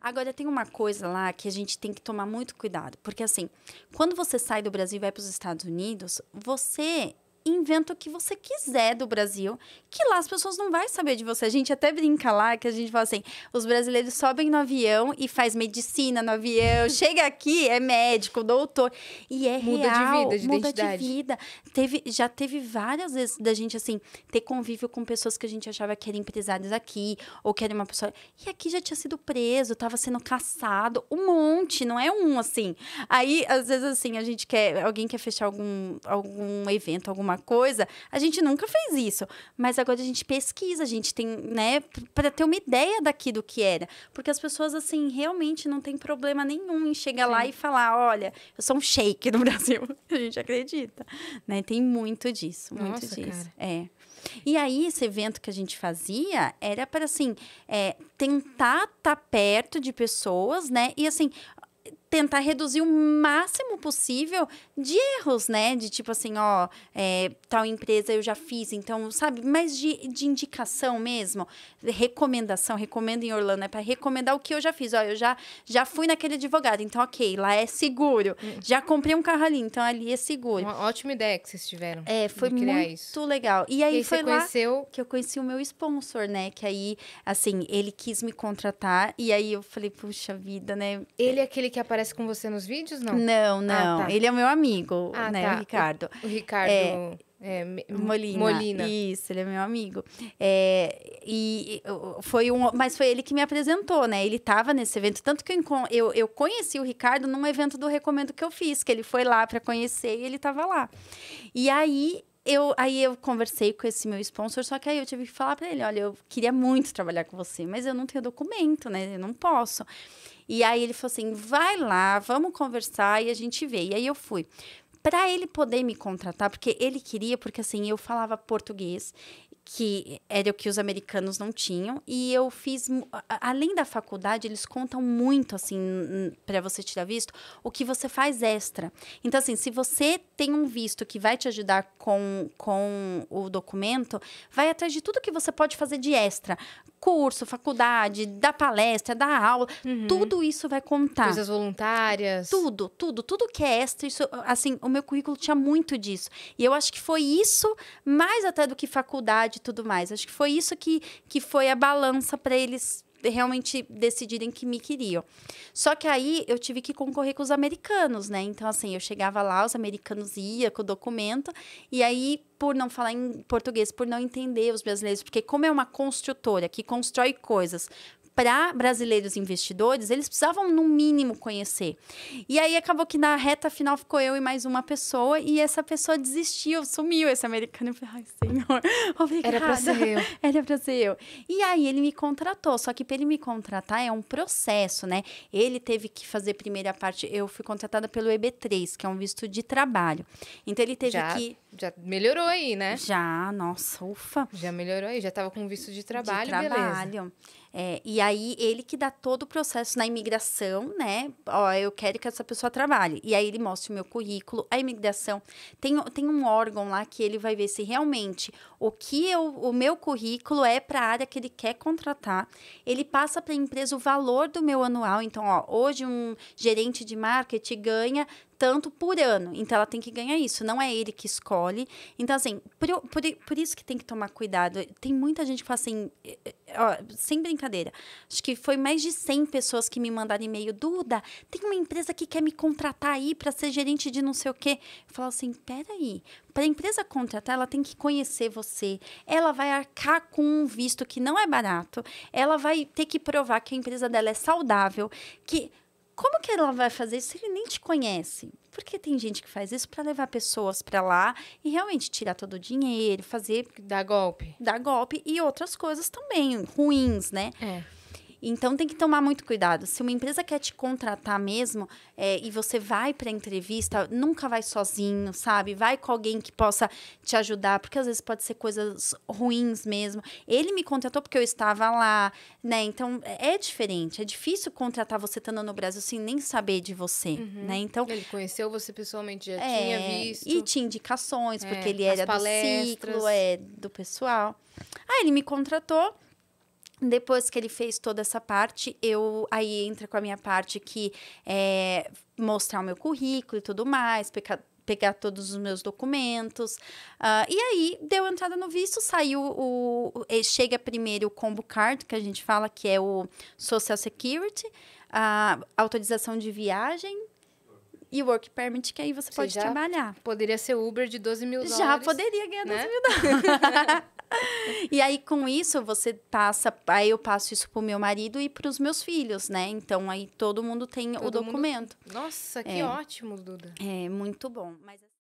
Agora, tem uma coisa lá que a gente tem que tomar muito cuidado. Porque, assim, quando você sai do Brasil e vai para os Estados Unidos, você inventa o que você quiser do Brasil, que lá as pessoas não vão saber de você. A gente até brinca lá, que a gente fala assim, os brasileiros sobem no avião e faz medicina no avião, chega aqui, é médico, doutor, e é muda real, de vida, de muda identidade. de vida. Teve, já teve várias vezes da gente, assim, ter convívio com pessoas que a gente achava que eram empresários aqui, ou que era uma pessoa... E aqui já tinha sido preso, estava sendo caçado, um monte, não é um, assim. Aí, às vezes, assim, a gente quer... Alguém quer fechar algum, algum evento, alguma alguma coisa, a gente nunca fez isso. Mas agora a gente pesquisa, a gente tem, né, para ter uma ideia daqui do que era. Porque as pessoas, assim, realmente não tem problema nenhum em chegar Sim. lá e falar: olha, eu sou um shake no Brasil. A gente acredita. Né? Tem muito disso, muito Nossa, disso. Cara. É. E aí, esse evento que a gente fazia era para, assim, é, tentar estar tá perto de pessoas, né? E, assim, tentar reduzir o máximo possível de erros, né? De tipo assim, ó, é, tal empresa eu já fiz, então, sabe? Mas de, de indicação mesmo, recomendação, recomendo em Orlando, é para recomendar o que eu já fiz. Ó, eu já, já fui naquele advogado, então, ok, lá é seguro. Hum. Já comprei um carro ali, então ali é seguro. Uma ótima ideia que vocês tiveram. É, foi muito isso. legal. E aí, e foi lá conheceu... que eu conheci o meu sponsor, né? Que aí, assim, ele quis me contratar, e aí eu falei, puxa vida, né? Ele é aquele que aparece aparece com você nos vídeos, não? Não, ah, não. Ah, tá. Ele é meu amigo, ah, né, tá. o Ricardo. O, o Ricardo... É... É, Molina. Molina. Isso, ele é meu amigo. É, e foi um, mas foi ele que me apresentou, né? Ele estava nesse evento, tanto que eu, eu, eu, conheci o Ricardo num evento do Recomendo que eu fiz, que ele foi lá para conhecer e ele estava lá. E aí eu, aí eu conversei com esse meu sponsor, só que aí eu tive que falar para ele, olha, eu queria muito trabalhar com você, mas eu não tenho documento, né? Eu não posso. E aí ele falou assim: vai lá, vamos conversar e a gente vê. E aí eu fui para ele poder me contratar, porque ele queria, porque assim, eu falava português, que era o que os americanos não tinham, e eu fiz além da faculdade, eles contam muito assim para você tirar visto, o que você faz extra. Então assim, se você tem um visto que vai te ajudar com com o documento, vai atrás de tudo que você pode fazer de extra curso, faculdade, dar palestra, dar aula, uhum. tudo isso vai contar. Coisas voluntárias. Tudo, tudo, tudo que é extra, isso, assim, o meu currículo tinha muito disso. E eu acho que foi isso, mais até do que faculdade e tudo mais. Acho que foi isso que, que foi a balança para eles realmente decidirem que me queriam. Só que aí eu tive que concorrer com os americanos, né? Então, assim, eu chegava lá, os americanos iam com o documento, e aí, por não falar em português, por não entender os brasileiros, porque como é uma construtora que constrói coisas para brasileiros investidores, eles precisavam, no mínimo, conhecer. E aí acabou que na reta final ficou eu e mais uma pessoa, e essa pessoa desistiu, sumiu esse americano. Eu falei, ai, senhor, obrigada. Era pra ser eu. Era pra ser eu. E aí ele me contratou, só que para ele me contratar é um processo, né? Ele teve que fazer primeira parte, eu fui contratada pelo EB3, que é um visto de trabalho. Então ele teve já, que. Já melhorou aí, né? Já, nossa, ufa. Já melhorou aí, já tava com visto de trabalho, de trabalho. beleza. É, e aí ele que dá todo o processo na imigração, né? Ó, eu quero que essa pessoa trabalhe. E aí ele mostra o meu currículo, a imigração. Tem, tem um órgão lá que ele vai ver se realmente o que eu, o meu currículo é para a área que ele quer contratar. Ele passa para a empresa o valor do meu anual. Então, ó, hoje um gerente de marketing ganha tanto por ano. Então ela tem que ganhar isso. Não é ele que escolhe. Então, assim, por, por, por isso que tem que tomar cuidado. Tem muita gente que fala assim, eh, eh, ó, sem brincadeira. Acho que foi mais de 100 pessoas que me mandaram e-mail. Duda, tem uma empresa que quer me contratar aí para ser gerente de não sei o quê. Eu falo assim: peraí. Para a empresa contratar, ela tem que conhecer você. Ela vai arcar com um visto que não é barato. Ela vai ter que provar que a empresa dela é saudável. Que como que ela vai fazer isso se ele nem te conhece? Porque tem gente que faz isso para levar pessoas para lá e realmente tirar todo o dinheiro, fazer. Dar golpe. Dar golpe e outras coisas também ruins, né? É. Então tem que tomar muito cuidado. Se uma empresa quer te contratar mesmo é, e você vai para entrevista, nunca vai sozinho, sabe? Vai com alguém que possa te ajudar, porque às vezes pode ser coisas ruins mesmo. Ele me contratou porque eu estava lá, né? Então é, é diferente. É difícil contratar você estando no Brasil sem nem saber de você, uhum. né? Então ele conheceu você pessoalmente, já é, tinha visto e tinha indicações porque é, ele era do ciclo, é do pessoal. Aí ele me contratou. Depois que ele fez toda essa parte, eu aí entra com a minha parte que é mostrar o meu currículo e tudo mais, pegar, pegar todos os meus documentos. Uh, e aí deu entrada no visto, saiu o. chega primeiro o combo card, que a gente fala que é o Social Security, a autorização de viagem, e o work permit, que aí você, você pode trabalhar. Poderia ser Uber de 12 né? mil dólares. Já poderia ganhar 12 mil dólares. e aí, com isso, você passa. Aí eu passo isso pro meu marido e pros meus filhos, né? Então aí todo mundo tem todo o documento. Mundo... Nossa, que é. ótimo, Duda. É muito bom. Mas...